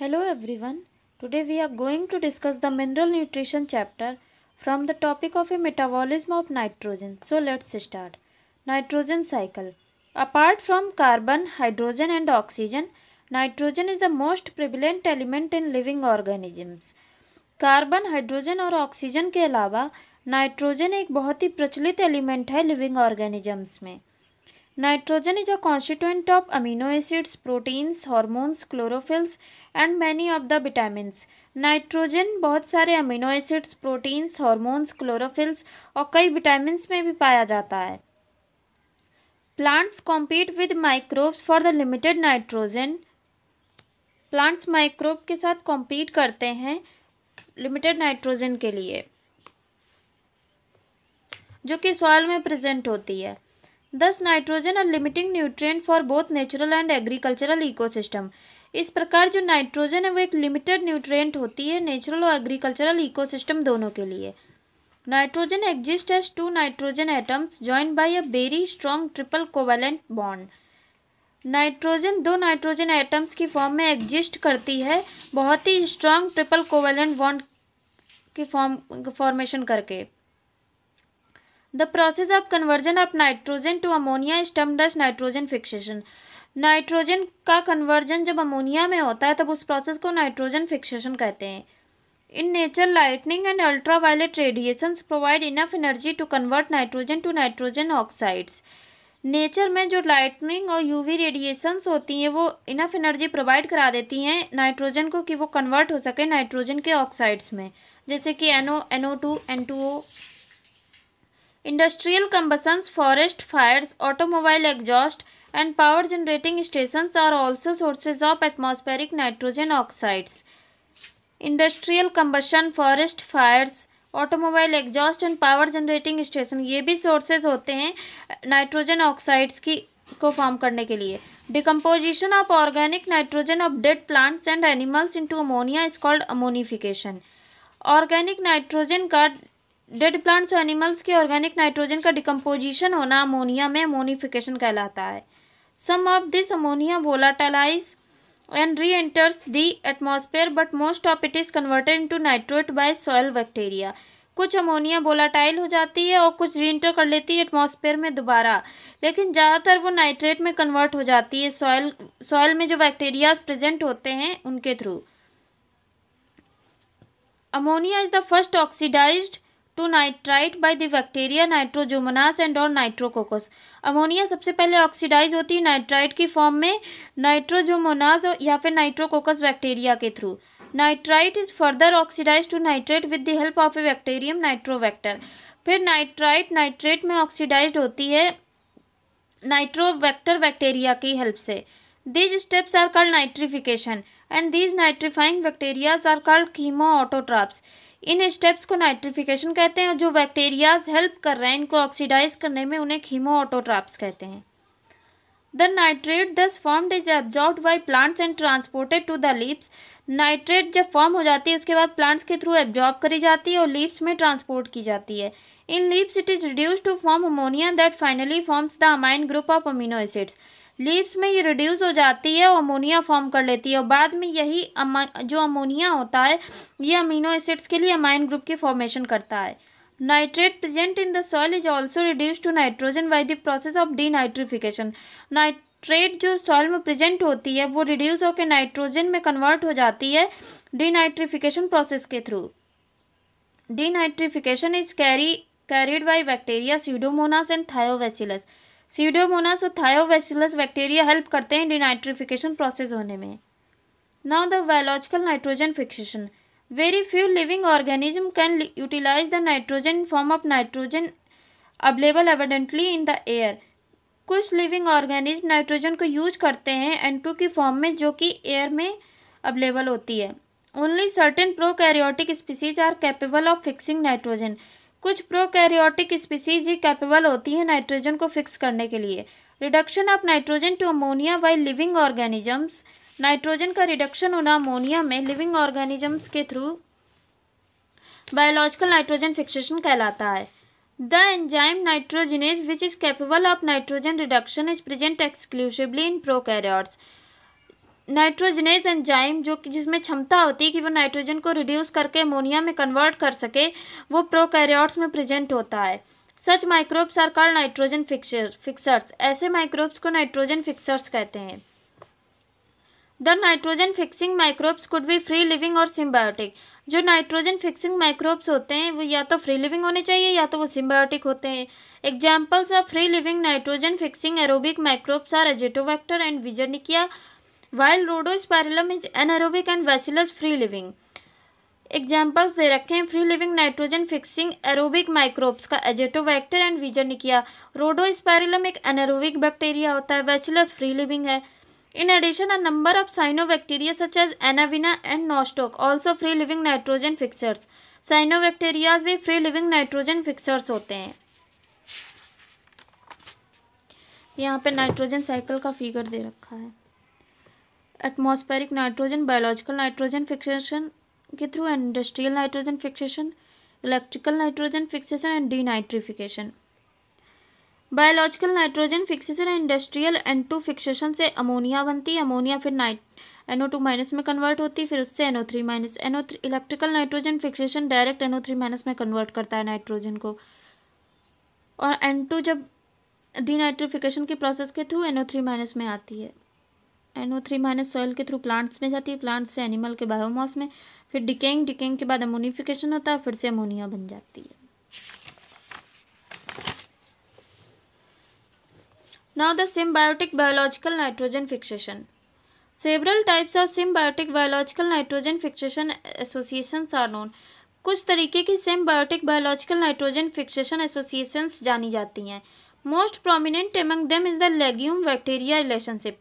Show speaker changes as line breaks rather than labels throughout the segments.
Hello everyone today we are going to discuss the mineral nutrition chapter from the topic of a metabolism of nitrogen so let's start nitrogen cycle apart from carbon hydrogen and oxygen nitrogen is the most prevalent element in living organisms carbon hydrogen और oxygen के अलावा nitrogen एक बहुत ही प्रचलित element है living organisms में nitrogen is a constituent of amino acids proteins hormones chlorophylls and many of the vitamins nitrogen बहुत सारे amino acids proteins hormones chlorophylls और कई विटामिन में भी पाया जाता है plants compete with microbes for the limited nitrogen plants microbe के साथ कॉम्पीट करते हैं लिमिटेड नाइट्रोजन के लिए जो कि सॉइल में प्रेजेंट होती है thus nitrogen a limiting nutrient for both natural and agricultural ecosystem इस प्रकार जो नाइट्रोजन है वो एक लिमिटेड न्यूट्रिएंट होती है नेचुरल और एग्रीकल्चरल इकोसिस्टम दोनों के लिए nitrogen exist as two nitrogen atoms join by a very strong triple covalent bond nitrogen दो नाइट्रोजन एटम्स की फॉर्म में एग्जिस्ट करती है बहुत ही स्ट्रॉन्ग ट्रिपल कोवेलेंट बॉन्ड की फॉर्म फॉर्मेशन करके the process of conversion of nitrogen to ammonia स्टम termed as nitrogen नाइट्रोजन का कन्वर्जन जब अमोनिया में होता है तब उस प्रोसेस को नाइट्रोजन फिक्सेशन कहते हैं in nature lightning and ultraviolet radiation provide enough energy to convert nitrogen to nitrogen oxides nature में जो लाइटनिंग और यूवी रेडिएशंस होती हैं वो इनफ एनर्जी प्रोवाइड करा देती हैं नाइट्रोजन को कि वो कन्वर्ट हो सके नाइट्रोजन के ऑक्साइड्स में जैसे कि NO NO two N two O industrial combustions forest fires automobile exhaust and power generating stations are also sources of atmospheric nitrogen oxides. Industrial combustion, forest fires, automobile exhaust and power generating station ये भी sources होते हैं nitrogen oxides की को form करने के लिए decomposition of organic nitrogen of dead plants and animals into ammonia is called ammonification organic nitrogen का डेड प्लांट्स और एनिमल्स के ऑर्गेनिक नाइट्रोजन का डिकम्पोजिशन होना अमोनिया में अमोनिफिकेशन कहलाता है of this ammonia volatilise and re enters the atmosphere but most of it is converted in to nitrate by soil bacteria. कुछ ammonia volatile हो जाती है और कुछ री एंटर कर लेती है एटमोसफेयर में दोबारा लेकिन ज़्यादातर वो नाइट्रेट में कन्वर्ट हो जाती है सॉयल सॉयल में जो बैक्टीरियाज प्रेजेंट होते हैं उनके through ammonia is the first oxidised to nitrite by the bacteria nitrosomonas and और नाइट्रोकोकस अमोनिया सबसे पहले ऑक्सीडाइज होती है नाइट्राइट की फॉर्म में नाइट्रोजोमोनास या फिर नाइट्रोकोकस बैक्टीरिया के through nitrite is further oxidise to nitrate with the help of a bacterium nitrobacter फिर नाइट्राइट नाइट्रेट में ऑक्सीडाइज होती है नाइट्रोवैक्टर बैक्टीरिया की हेल्प से these steps are called nitrification and these nitrifying bacterias are called chemoautotrophs इन steps को nitrification कहते हैं जो बैक्टीरियाज हेल्प कर रहे हैं इनको ऑक्सीडाइज करने में उन्हें खीमो ऑटोट्राप्स कहते हैं the nitrate thus formed is absorb by plants and transported to the leaves nitrate जब फॉर्म हो जाती है उसके बाद प्लांट्स के थ्रू एब्जॉर्ब करी जाती है और लीव्स में ट्रांसपोर्ट की जाती है In leaves, it is reduced to form ammonia that finally forms the amine group of amino acids. Leaves में ये रिड्यूस हो जाती है और अमोनिया फॉर्म कर लेती है और बाद में यही जो अमोनिया होता है ये अमीनो एसिड्स के लिए अमाइन ग्रुप की फॉर्मेशन करता है nitrate present in the soil is also reduce to nitrogen by the process of denitrification nitrate जो सॉइल में प्रेजेंट होती है वो रिड्यूस होकर नाइट्रोजन में कन्वर्ट हो जाती है डीनाइट्रिफिकेशन प्रोसेस के through denitrification is carry carried by bacteria pseudomonas and thiobacillus pseudomonas और थायोवेसिलस बैक्टीरिया हेल्प करते हैं डिनाइट्रिफिकेशन प्रोसेस होने में now the biological nitrogen fixation very few living organism can utilise the nitrogen form of nitrogen available evidently in the air कुछ living organism nitrogen को use करते हैं N to की form में जो कि एयर में अवेलेबल होती है only certain prokaryotic species are capable of fixing nitrogen कुछ प्रोकैरियोटिक स्पीसीज ही कैपेबल होती हैं नाइट्रोजन को फिक्स करने के लिए reduction of nitrogen to ammonia by living organisms nitrogen का रिडक्शन होना अमोनिया में लिविंग ऑर्गेनिजम्स के थ्रू बायोलॉजिकल नाइट्रोजन फिक्सेशन कहलाता है the enzyme nitrogenase which is capable of nitrogen reduction is present exclusively in prokaryotes nitrogenase enzyme जो कि जिसमें क्षमता होती है कि वो नाइट्रोजन को रिड्यूस करके अमोनिया में कन्वर्ट कर सके वो प्रोकैरियोट्स में प्रेजेंट होता है such microbes are called nitrogen fixer fixers ऐसे माइक्रोब्स को नाइट्रोजन फिक्सर्स कहते हैं the nitrogen fixing microbes could be free living और सिम्बायोटिक जो नाइट्रोजन फिक्सिंग माइक्रोब्स होते हैं वो या तो फ्री लिविंग होने चाहिए या तो वो सिम्बायोटिक होते हैं examples of free living nitrogen fixing aerobic microbes are azotobacter and beijerinckia while rhodospirillum is anaerobic and bacillus free living examples दे रखे हैं free living nitrogen fixing aerobic microbes का एजेटोवैक्टर एंड विजनिकिया रोडोस्पायरिलम एक एनारोबिक बैक्टीरिया होता है वेसिलस free living है in addition a number of cyanobacteria such as एनाविना and nostoc also free living nitrogen fixers cyanobacterias भी फ्री लिविंग नाइट्रोजन फिक्सर्स होते हैं यहाँ पे नाइट्रोजन साइकिल का फिगर दे रखा है atmospheric nitrogen biological nitrogen fixation के through industrial nitrogen fixation electrical nitrogen fixation and nitrification biological nitrogen fixation and industrial N two fixation से अमोनिया बनती है अमोनिया फिर नाइट एनओ टू माइनस में कन्वर्ट होती है फिर उससे NO three minus NO three electrical nitrogen fixation direct NO three minus में कन्वर्ट करता है नाइट्रोजन को और एन टू जब डीनाइट्रिफिकेशन की प्रोसेस के थ्रू एनओ थ्री माइनस में आती है N O three minus soil के थ्रू प्लांट्स में जाती है प्लांट्स से एनिमल के बायोमास में फिर डिकेंग डिकेंग के बाद अमोनिफिकेशन होता है फिर से अमोनिया बन जाती है now the symbiotic biological nitrogen fixation several types of symbiotic biological nitrogen fixation association are known कुछ तरीके की symbiotic biological nitrogen fixation association जानी जाती हैं most prominent among them is the legume bacteria relationship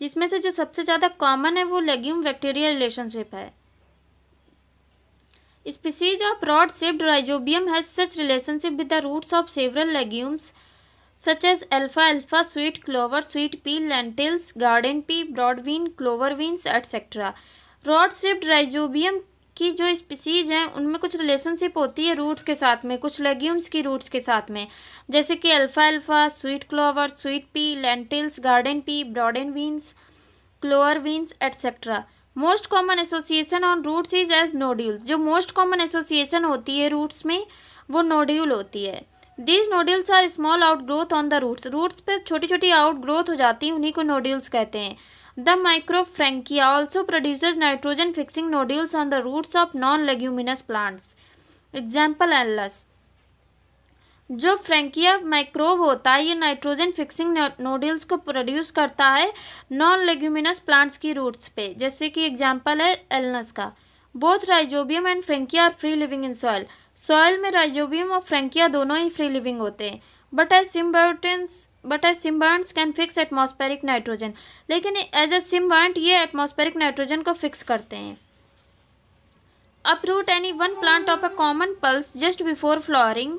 जिसमें से जो सबसे ज़्यादा कॉमन है वो लेग्यूम बैक्टीरियल रिलेशनशिप है species of rod shaped rhizobium has such relationship with the roots of several legumes such as एल्फा एल्फा sweet clover sweet pea lentils garden pea broad bean clover beans etcetera rod shaped rhizobium कि जो species हैं उनमें कुछ relationship होती है roots के साथ में कुछ लेग्यूम्स की रूट्स के साथ में जैसे कि अल्फ़ा अल्फ़ा sweet clover sweet pea lentils garden pea broad beans clover beans et cetera most common association on roots is as nodules जो मोस्ट कॉमन एसोसिएशन होती है रूट्स में वो नोड्यूल होती है these nodules are small outgrowth on the roots roots पर छोटी छोटी आउट ग्रोथ हो जाती है उन्हीं को नोड्यूल्स कहते हैं The microfrankia also produces nitrogen fixing nodules on the roots of non-leguminous plants. Example एलस जो फ्रेंकिया माइक्रोब होता है ये नाइट्रोजन फिक्सिंग नोडल्स को प्रोड्यूस करता है नॉन लेग्यूमिनस प्लांट्स की रूट्स पे जैसे कि एग्जांपल है एलनस का both Rhizobium and Frankia are free living in soil soil में राइजोबियम और फ्रेंकिया दोनों ही फ्री लिविंग होते हैं but as symbionts but as symbionts can fix atmospheric nitrogen लेकिन एज ए सिम्बांट ये एटमोस्पेरिक नाइट्रोजन को फिक्स करते हैं root any one plant of a common pulse just before flowering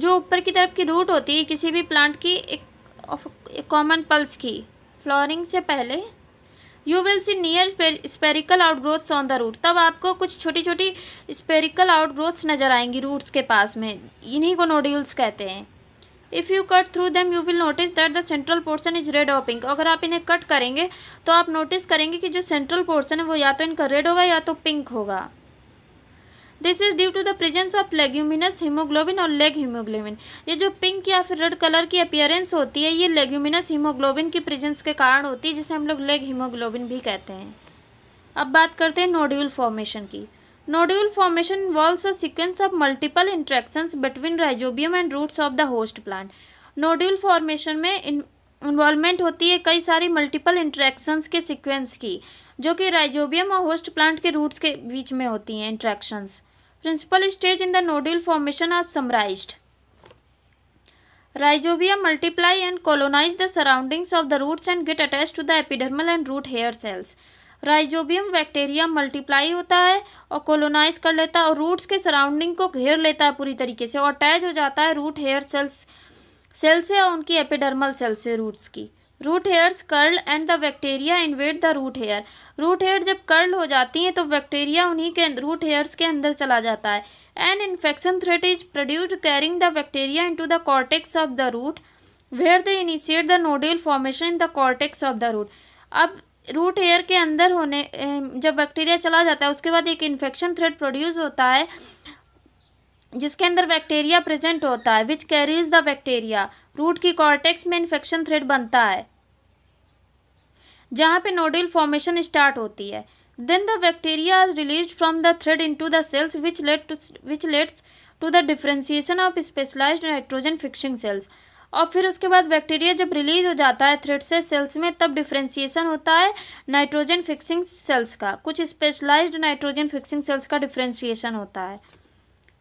जो ऊपर की तरफ की रूट होती है किसी भी प्लांट की एक कॉमन पल्स की फ्लॉरिंग से पहले you will see near spherical out growths on the root तब आपको कुछ छोटी छोटी स्पेरिकल आउट ग्रोथ्स नज़र आएंगी रूट्स के पास में इन्हीं को नोड्यूल्स कहते हैं if you cut through them you will notice that the central portion is red और पिंक अगर आप इन्हें कट करेंगे तो आप नोटिस करेंगे कि जो सेंट्रल पोर्सन है वो या तो इनका रेड होगा या तो पिंक होगा this is due to the presence of leguminous haemoglobin और लेग हीमोग्लोबिन ये जो पिंक या फिर रेड कलर की अपियरेंस होती है ये लेग्यूमिनस हीमोग्लोबिन की प्रेजेंस के कारण होती है जिसे हम लोग लेग हीमोग्लोबिन भी कहते हैं अब बात करते हैं नोड्यूल फॉर्मेशन की Nodule formation involves a sequence of multiple interactions between rhizobium and roots of the host plant. Nodule formation में इन्वॉल्वमेंट होती है कई सारी मल्टीपल इंट्रैक्शंस के सीक्वेंस की जो कि राइजोबियम और होस्ट प्लांट के रूट्स के बीच में होती हैं interactions principal stage in the nodule formation are summarised Rhizobium multiply and colonize the surroundings of the roots and get attached to the epidermal and root hair cells. Rhizobium bacteria multiply होता है और colonise कर लेता है और roots के surrounding को घेर लेता है पूरी तरीके से और अटैच हो जाता है रूट हेयर सेल्स सेल से और उनकी एपिडर्मल सेल से रूट्स की root hairs curl and the bacteria invade the root hair root hair जब कर्ल हो जाती हैं तो बैक्टीरिया उन्हीं के रूट हेयर्स के अंदर चला जाता है and infection thread is produced carrying the bacteria into the cortex of the root where they initiate the nodule formation in the cortex of the root अब रूट हेयर के अंदर होने जब बैक्टीरिया चला जाता है उसके बाद एक इन्फेक्शन थ्रेड प्रोड्यूस होता है जिसके अंदर बैक्टीरिया प्रेजेंट होता है which carries the bacteria root की कॉर्टेक्स में इन्फेक्शन थ्रेड बनता है जहाँ पे नोडल फॉर्मेशन स्टार्ट होती है then the bacteria are release from the thread into the cells which lead which leads to the differentiation of specialise nitrogen fixing cells और फिर उसके बाद बैक्टीरिया जब रिलीज हो जाता है थ्रेड से सेल्स में तब डिफ्रेंसीसन होता है नाइट्रोजन फिक्सिंग सेल्स का कुछ स्पेशलाइज्ड नाइट्रोजन फिक्सिंग सेल्स का डिफ्रेंसीसन होता है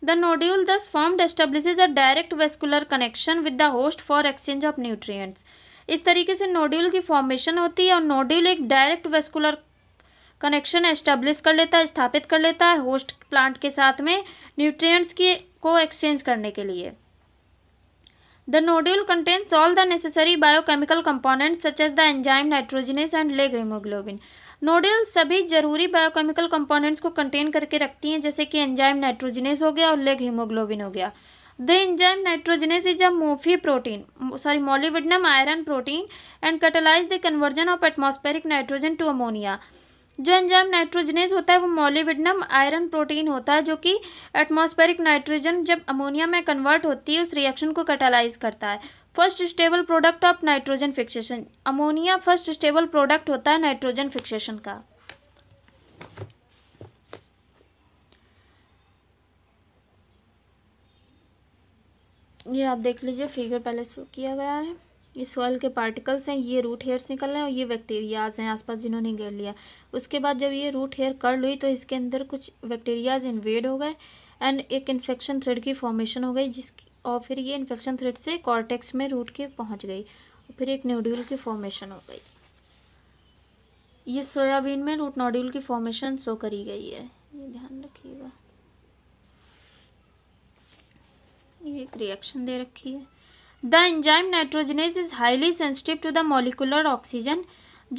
the nodule thus formed establishes a direct vascular connection with the host for exchange of nutrients इस तरीके से नोड्यूल की फॉर्मेशन होती है और नोड्यूल एक डायरेक्ट वेस्कुलर कनेक्शन एस्टेब्लिश कर लेता है स्थापित कर लेता है होस्ट प्लांट के साथ में न्यूट्रिएंट्स की को एक्सचेंज करने के लिए The nodule contains all the necessary biochemical components such as the enzyme nitrogenase and leg hemoglobin. Nodule सभी जरूरी बायोकेमिकल कंपोनेंट्स को कंटेन करके रखती हैं जैसे कि एंजाइम नाइट्रोजिनेस हो गया और लेग हीमोग्लोबिन हो गया the enzyme nitrogenase is a MoFe protein sorry molybdenum iron protein and catalyse the conversion of atmospheric nitrogen to ammonia जो एंजाइम नाइट्रोजनेज होता है वो मोलिविडनम आयरन प्रोटीन होता है जो कि एटमॉस्फेरिक नाइट्रोजन जब अमोनिया में कन्वर्ट होती है उस रिएक्शन को कैटालाइज करता है first stable product of nitrogen fixation ammonia first stable product होता है नाइट्रोजन फिक्सेशन का ये आप देख लीजिए फिगर पहले शो किया गया है ये सॉइल के पार्टिकल्स हैं ये रूट हेयर्स निकल रहे हैं और ये बैक्टीरियाज हैं आसपास जिन्होंने घेर लिया उसके बाद जब ये रूट हेयर कर लुई तो इसके अंदर कुछ बैक्टीरियाज इन्वेड हो गए एंड एक इन्फेक्शन थ्रेड की फॉर्मेशन हो गई जिस और फिर ये इन्फेक्शन थ्रेड से कॉर्टेक्स में रूट के पहुँच गई फिर एक न्यूड्यूल की फॉर्मेशन हो गई ये सोयाबीन में रूट नोड्यूल की फॉर्मेशन शो करी गई है ये ध्यान रखिएगा ये एक रिएक्शन दे रखी है the enzyme nitrogenase is highly sensitive to the molecular oxygen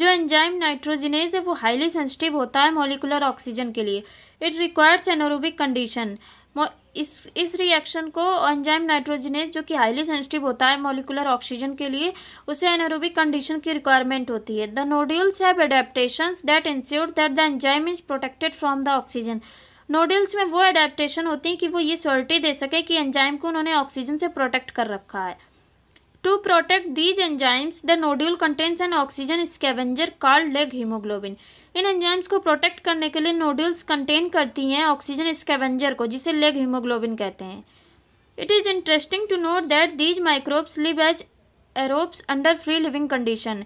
जो एंजाइम नाइट्रोजनेज है वो हाईली सेंसिटिव होता है मोलिकुलर ऑक्सीजन के लिए इट रिक्वायर्स एनोरोबिक कंडीशन इस इस रिएक्शन को एंजाइम नाइट्रोजनेज जो कि हाईली सेंसिटिव होता है मोलिकुलर ऑक्सीजन के लिए उसे एनोरोबिक कंडीशन की रिक्वायरमेंट होती है the nodules have adaptations that ensure that the enzyme is protected from the oxygen nodules में वो एडेप्टेशन होती हैं कि वो ये श्योरिटी दे सके कि एंजाइम को उन्होंने ऑक्सीजन से प्रोटेक्ट कर रखा है To protect these enzymes, the nodule contains an oxygen scavenger called leg hemoglobin. इन एंजाइम्स को प्रोटेक्ट करने के लिए नोड्यूल्स कंटेन करती हैं ऑक्सीजन स्केवेंजर को जिसे लेग हीमोग्लोबिन कहते हैं it is interesting to note that these microbes live as aerobes under free living condition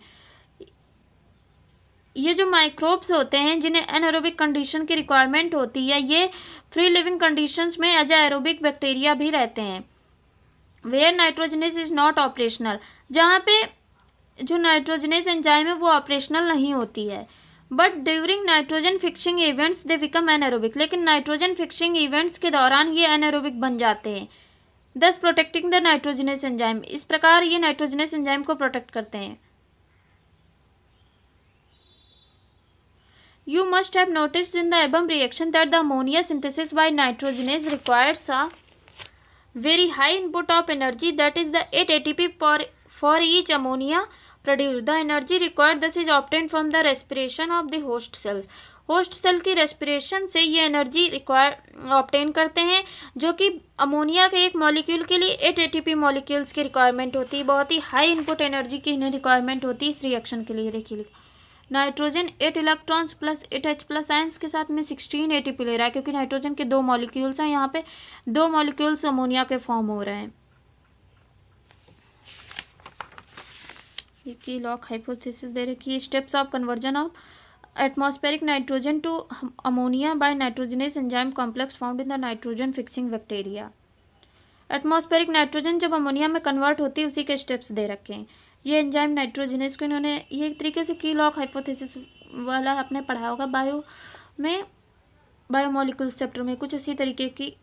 ये जो माइक्रोब्स होते हैं जिन्हें एनएरोबिक कंडीशन की रिक्वायरमेंट होती है ये फ्री लिविंग कंडीशंस में एज एरोबिक बैक्टीरिया भी रहते हैं where nitrogenase is not operational जहाँ पे जो नाइट्रोजनेस एंजाइम है वो ऑपरेशनल नहीं होती है but during nitrogen fixing events they become anaerobic लेकिन नाइट्रोजन फिक्सिंग इवेंट्स के दौरान ये एनारोबिक बन जाते हैं दस प्रोटेक्टिंग द नाइट्रोजनस एंजाइम इस प्रकार ये नाइट्रोजनस एंजाइम को प्रोटेक्ट करते हैं you must have notice in the above reaction that the ammonia synthesis by nitrogenase requires a very high input of energy that is the 8 ATP per, for each ammonia produced. The energy required thus is obtained from the respiration of the host cells. Host cell की respiration से ये energy require obtain करते हैं जो कि ammonia के एक molecule के लिए एट एटीपी मॉलिक्यूल्स की रिक्वायरमेंट होती है बहुत ही हाई इनपुट एनर्जी की इन्हें रिक्वायरमेंट होती है इस रिएक्शन के लिए देखिए nitrogen eight electrons plus eight H plus ions के साथ में सिक्सटीन ए ले रहा है क्योंकि नाइट्रोजन के दो मॉलिक्यूल्स हैं यहाँ पे दो मॉलिक्यूल्स अमोनिया के फॉर्म हो रहे हैं ये की लॉक हाइपोथेसिस दे रखी है steps of conversion of atmospheric nitrogen to ammonia by nitrogenase enzyme complex found in the nitrogen fixing bacteria atmospheric nitrogen जब अमोनिया में कन्वर्ट होती है उसी के स्टेप्स दे रखे हैं ये एंजाइम नाइट्रोजन को इन्होंने ये एक तरीके से की लॉक हाइपोथेसिस वाला आपने पढ़ा होगा बायो में बायोमोलिकुल्स चैप्टर में कुछ उसी तरीके की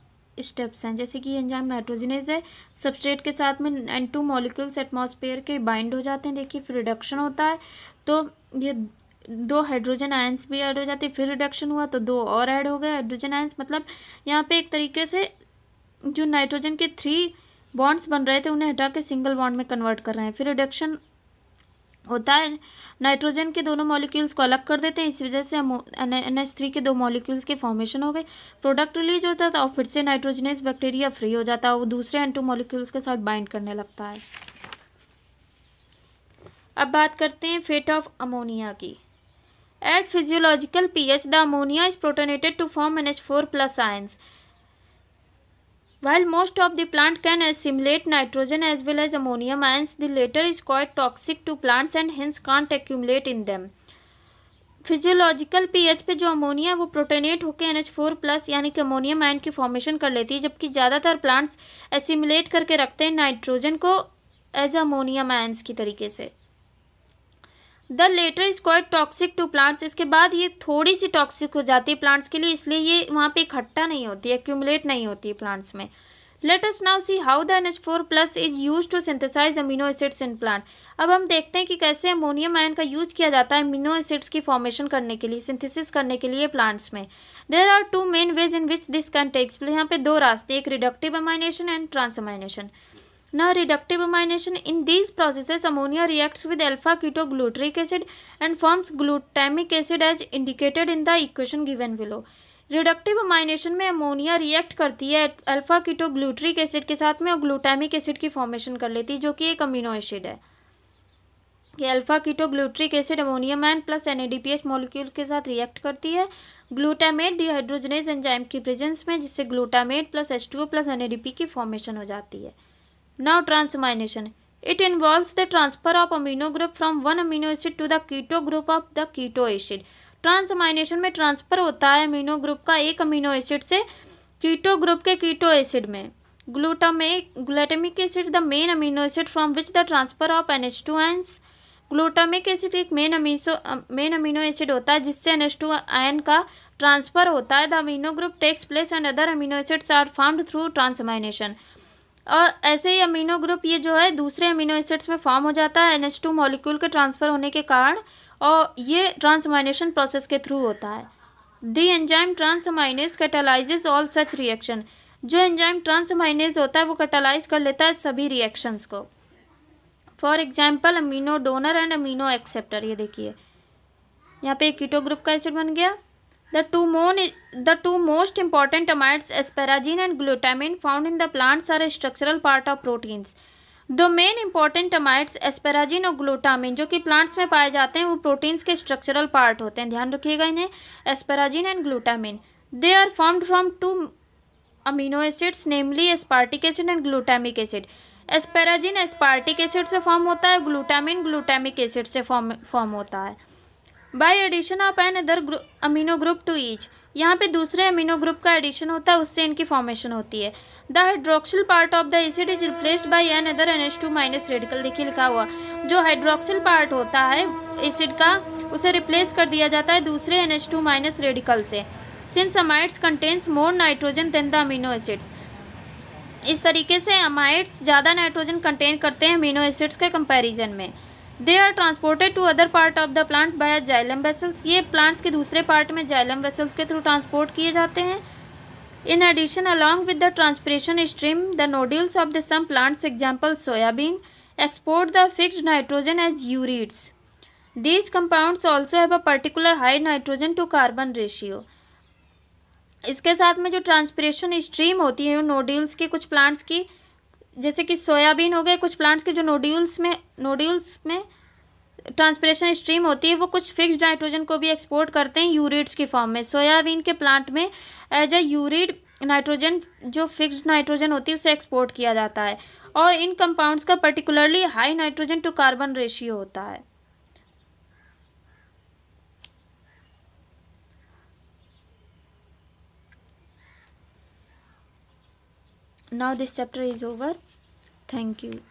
स्टेप्स हैं जैसे कि एंजाइम नाइट्रोजनेज है सबस्ट्रेट के साथ में एन टू मोलिकल्स एटमोसफेयर के बाइंड हो जाते हैं देखिए फिर रिडक्शन होता है तो ये दो हाइड्रोजन आयंस भी ऐड हो जाते हैं फिर रिडक्शन हुआ तो दो और ऐड हो गए हाइड्रोजन आयंस मतलब यहाँ पे एक तरीके से जो नाइट्रोजन के थ्री बॉन्ड्स बन रहे थे उन्हें हटा के सिंगल बॉन्ड में कन्वर्ट कर रहे हैं फिर रिडक्शन होता है नाइट्रोजन के दोनों मॉलिक्यूल्स को अलग कर देते हैं इस वजह से एन एच थ्री के दो मॉलिक्यूल्स के फॉर्मेशन हो गए प्रोडक्ट रिलीज होता था और फिर से नाइट्रोजनस बैक्टीरिया फ्री हो जाता है वो दूसरे एन टू मॉलिक्यूल्स के साथ बाइंड करने लगता है अब बात करते हैं फेट ऑफ अमोनिया की at physiological H the ammonia is protonated to form N H four plus ions While most of the plant can assimilate nitrogen as well as ammonium ions, the latter is quite toxic to plants and hence can't accumulate in them. Physiological pH पे जो ammonia वो प्रोटेनेट होकर N H four plus यानी कि ammonium ion की formation कर लेती है जबकि ज़्यादातर प्लांट्स एसिमुलेट करके रखते हैं नाइट्रोजन को एज अमोनियम आयन्स की तरीके से the latter is quite toxic to plants इसके बाद ये थोड़ी सी टॉक्सिक हो जाती है प्लांट्स के लिए इसलिए ये वहाँ पे इकट्ठा नहीं होती है एक्यूमुलेट नहीं होती प्लांट्स में let us now see how the N H four plus is use to synthesise amino acids in plant अब हम देखते हैं कि कैसे अमोनियम आयन का यूज किया जाता है अमीनो एसिड्स की फॉर्मेशन करने के लिए सिंथेसिस करने के लिए प्लांट्स में there are two main ways in which this can takes यहाँ पे दो रास्ते एक reductive amination and amination Now reductive amination in these processes ammonia reacts with alpha glutaric acid and forms glutamic acid as indicated in the equation given below. Reductive amination में ammonia react करती है alpha glutaric acid के साथ में और glutamic acid की formation कर लेती है जो कि एक अमीनो एसिड है कि alpha glutaric acid ammonium N plus NADPH molecule के साथ रिएक्ट करती है ग्लूटामेट डिहाइड्रोजनेज एंजाइम की प्रेजेंस में जिससे glutamate plus H two plus NADP की फॉर्मेशन हो जाती है now transamination it involve the transfer of amino group from one amino acid to the keto group of the keto acid transamination में transfer होता है amino group का एक amino acid से कीटो ग्रुप के कीटो एसिड में glutamic glutamic acid the main amino acid from which the transfer of N H two ions glutamic acid एक main amino main amino acid होता है जिससे N H two ion का transfer होता है the amino group takes place and other amino acids are found through transamination और ऐसे ही amino group ये जो है दूसरे अमीनो एसिड्स में फॉर्म हो जाता है एन टू मॉलिक्यूल के ट्रांसफ़र होने के कारण और ये ट्रांसमाइनेशन प्रोसेस के थ्रू होता है the enzyme transaminase catalyses all such reaction जो एंजाइम ट्रांसमाइनेज होता है वो कैटालाइज कर लेता है सभी रिएक्शंस को for example amino donor and amino acceptor ये देखिए यहाँ पे कीटो ग्रुप का एसिड बन गया the two mon the two most important amides asparagine and glutamine found in the plants are a structural part of proteins. दो main important amides asparagine और glutamine जो कि प्लांट्स में पाए जाते हैं वो प्रोटीन्स के स्ट्रक्चरल पार्ट होते हैं ध्यान रखिएगा इन्हें asparagine and glutamine they are formed from two amino acids namely aspartic acid and glutamic acid asparagine aspartic acid से फॉर्म होता है ग्लूटामिन ग्लूटामिक एसिड से फॉर्म फॉर्म होता है by addition of another amino group to each यहाँ पे दूसरे amino group का एडिशन होता है उससे इनकी फॉर्मेशन होती है the hydroxyl part of the acid is replaced by another N H two minus radical देखिए लिखा हुआ जो हाइड्रोक्सिल पार्ट होता है एसिड का उसे रिप्लेस कर दिया जाता है दूसरे N H two minus radical से since amides contains more nitrogen than the amino acids इस तरीके से अमाइड्स ज़्यादा नाइट्रोजन कंटेन करते हैं अमीनो एसिड्स के कंपैरिजन में they are transported to other part of the plant by xylem vessels ये प्लांट्स के दूसरे पार्ट में जाइलम वेसल्स के थ्रू ट्रांसपोर्ट किए जाते हैं in addition along with the transpiration stream the nodules of the some plants example soybean export the fixed nitrogen as ureates. These compound also have a particular high nitrogen to carbon ratio इसके साथ में जो transpiration stream होती है nodules के कुछ plants की जैसे कि सोयाबीन हो गए कुछ प्लांट्स के जो नोड्यूल्स में नोड्यूल्स में ट्रांसपरेशन स्ट्रीम होती है वो कुछ फिक्स नाइट्रोजन को भी एक्सपोर्ट करते हैं यूरिड्स के फॉर्म में सोयाबीन के प्लांट में एज अ यूरिड नाइट्रोजन जो फिक्स्ड नाइट्रोजन होती है उसे एक्सपोर्ट किया जाता है और इन कंपाउंड्स का particularly high nitrogen to carbon ratio होता है now this chapter is over Thank you.